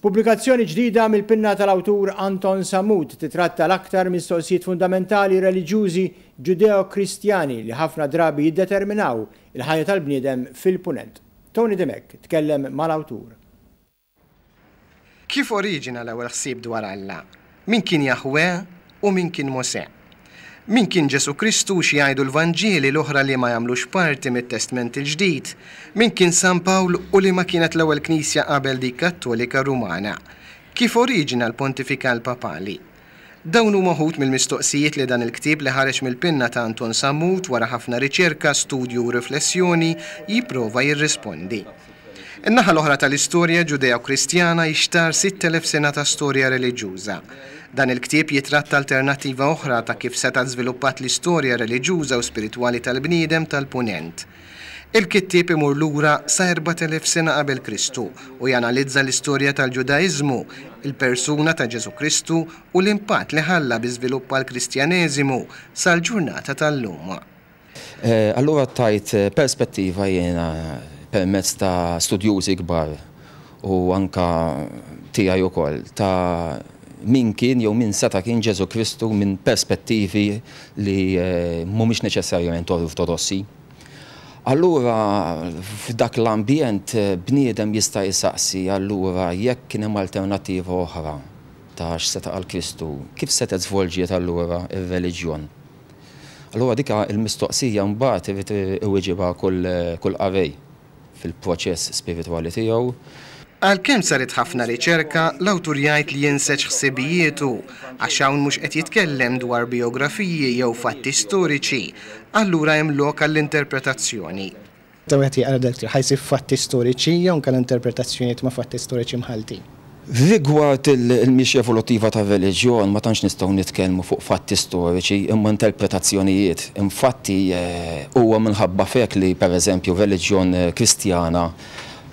Publikazzjoni ġdida mill-pinna tal-awtur Anton Samut titratta l-aktar mistoqsijiet fundamentali reliġjużi ġudeo-kristjani li ħafna drabi jiddeterminaw il-ħajja tal-bniedem fil-punent. Tony Demek tkellem mal-awtur. Kif oriġina l-ewwel ħsieb dwar Alla? Min kien Jahwe u min kien Mose? Min kien Ġesu Kristu xi jgħidu l vanġeli l-oħra li ma jagħmlux parti mit testment il-ġdid, min kien San Pawl u li ma kienet l-ewwel Knisja qabel dik Kattolika Rumana, kif oriġina l-Pontifikal Papali. Dawn huma ħut mill-mistoqsijiet li dan il-ktieb li ħareġ mill-pinna ta' Anton Samut wara ħafna riċerka, studju u riflessjoni jipprova jirrispondi. In-naħa l-oħra tal-istorja ġudea kristjana iċtar 6,000 sena ta' storja reliġjuża. Dan il-ktieb jitratta alternativa oħra ta' kif seta' żviluppat l-istorja reliġjuża u spiritwali tal-bniedem tal-punent. Il-kittieb imur lura sa' 4000 sena qabel Kristu u janalizza l-istorja tal-Ġudaizmu, il-persuna ta' Ġesu Kristu u l impat li ħalla bi żviluppa l sa' l ġurnata tal-lum. Eh, Allura tajt eh, perspettiva jena permezz ta' studjużi kbar u anka tiegħi ukoll ta' min kien jew min seta kien Ġesu Kristu minn perspettivi li eh, mhumiex neċessarjament ortodossi. Allura f'dak l-ambjent eh, bniedem jista' jisaqsi allura jekk kien hemm alternattiva oħra ta' x'seta għal Kristu, kif se żvolġiet allura ir-reliġjon? Allura dikha il-mistoqsija mbagħad irid iwieġibha eh, kull qavej fil-proċess spirituali tiegħu. Għalkemm saret ħafna riċerka, l-awtur jgħid li jinseċ ħsibijietu, għax hawn mhux qed jitkellem dwar biografiji jew fatti storiċi, allura hemm lok għall-interpretazzjoni. Tawet jgħara dak ħajsi fatti storiċi jew kan interpretazzjonijiet ma' fatti storiċi mħalti. Rigward il mixi evolutiva ta' reliġjon ma tantx nistgħu nitkellmu fuq fatti storiċi imma interpretazzjonijiet. Infatti eh, huwa minħabba fek li pereżempju reliġjon eh, kristjana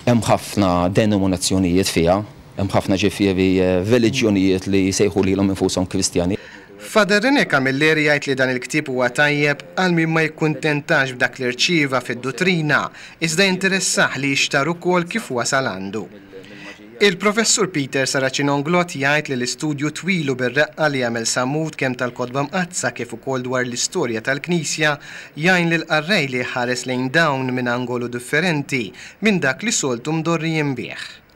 hemm ħafna denominazzjonijiet fiha, hemm ħafna ġifieri eh, reliġjonijiet li jsejħu lilhom infushom Kristjani. Fader Rene Kamilleri jgħid li dan il-ktib huwa tajjeb għal min ma jikkuntentax b'dak l irċiva fid-dutrina, iżda interessaħ li jixtar ukoll kif wasal għandu. Il-professur Peter Saracinon Onglot jgħid li l-istudju twilu bir-reqqa li għamil samut kemm tal-kodba mqazza kif ukoll dwar l-istorja tal-Knisja jgħin lil qarrej li ħares lejn dawn minn angolu differenti minn dak li soltu mdorri jimbieħ.